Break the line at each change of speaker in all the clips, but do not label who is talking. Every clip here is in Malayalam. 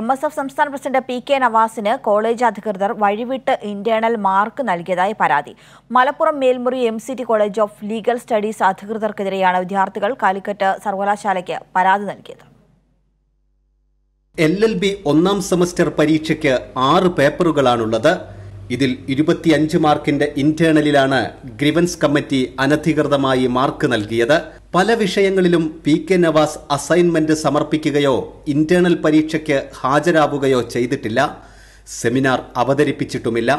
എം എസ് എഫ് സംസ്ഥാന പ്രസിഡന്റ് പി കെ നവാസിന് കോളേജ് അധികൃതർ വഴിവിട്ട് ഇന്റേണൽ മാർക്ക് നൽകിയതായി പരാതി Malappuram Melmuri M C T college of legal studies അധികൃതർക്കെതിരെയാണ് വിദ്യാർത്ഥികൾ കാലിക്കറ്റ് സർവകലാശാലയ്ക്ക് പരാതി നൽകിയത്
എൽ എൽ ബി ഒന്നാം സെമസ്റ്റർ പരീക്ഷയ്ക്ക് ആറ് പേപ്പറുകളാണുള്ളത് ഇതിൽ ഇരുപത്തിയഞ്ച് മാർക്കിന്റെ ഇന്റേണലിലാണ് ഗ്രിവൻസ് കമ്മിറ്റി അനധികൃതമായി മാർക്ക് നൽകിയത് പല വിഷയങ്ങളിലും പി കെ നവാസ് അസൈൻമെന്റ് സമർപ്പിക്കുകയോ ഇന്റേണൽ പരീക്ഷയ്ക്ക് ഹാജരാവുകയോ ചെയ്തിട്ടില്ല സെമിനാർ അവതരിപ്പിച്ചിട്ടുമില്ല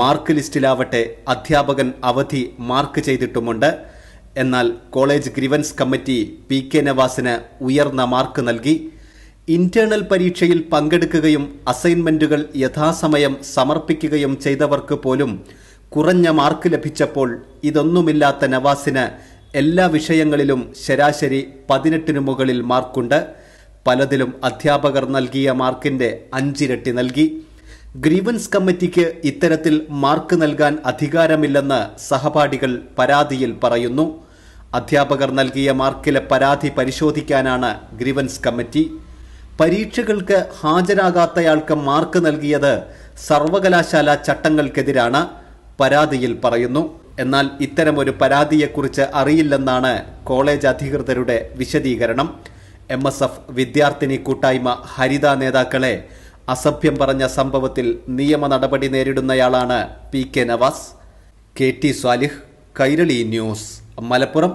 മാർക്ക് ലിസ്റ്റിലാവട്ടെ അധ്യാപകൻ അവധി മാർക്ക് ചെയ്തിട്ടുമുണ്ട് എന്നാൽ college grievance committee P K നവാസിന് ഉയർന്ന മാർക്ക് നൽകി ഇന്റേണൽ പരീക്ഷയിൽ പങ്കെടുക്കുകയും അസൈൻമെന്റുകൾ യഥാസമയം സമർപ്പിക്കുകയും ചെയ്തവർക്ക് പോലും കുറഞ്ഞ മാർക്ക് ലഭിച്ചപ്പോൾ ഇതൊന്നുമില്ലാത്ത നവാസിന് എല്ലാ വിഷയങ്ങളിലും ശരാശരി പതിനെട്ടിനു മുകളിൽ മാർക്കുണ്ട് പലതിലും അധ്യാപകർ നൽകിയ മാർക്കിൻ്റെ അഞ്ചിരട്ടി നൽകി ഗ്രീവൻസ് കമ്മിറ്റിക്ക് ഇത്തരത്തിൽ മാർക്ക് നൽകാൻ അധികാരമില്ലെന്ന് സഹപാഠികൾ പരാതിയിൽ പറയുന്നു അധ്യാപകർ നൽകിയ മാർക്കിലെ പരാതി പരിശോധിക്കാനാണ് ഗ്രീവൻസ് കമ്മിറ്റി പരീക്ഷകൾക്ക് ഹാജരാകാത്തയാൾക്ക് മാർക്ക് നൽകിയത് സർവകലാശാല ചട്ടങ്ങൾക്കെതിരാണ് പരാതിയിൽ പറയുന്നു എന്നാൽ ഇത്തരമൊരു പരാതിയെക്കുറിച്ച് അറിയില്ലെന്നാണ് കോളേജ് അധികൃതരുടെ വിശദീകരണം എം എസ് എഫ് വിദ്യാർത്ഥിനി കൂട്ടായ്മ ഹരിത നേതാക്കളെ അസഭ്യം പറഞ്ഞ സംഭവത്തിൽ നിയമ നടപടി നേരിടുന്നയാളാണ് P K Navas K T Swalih Kairali news Malappuram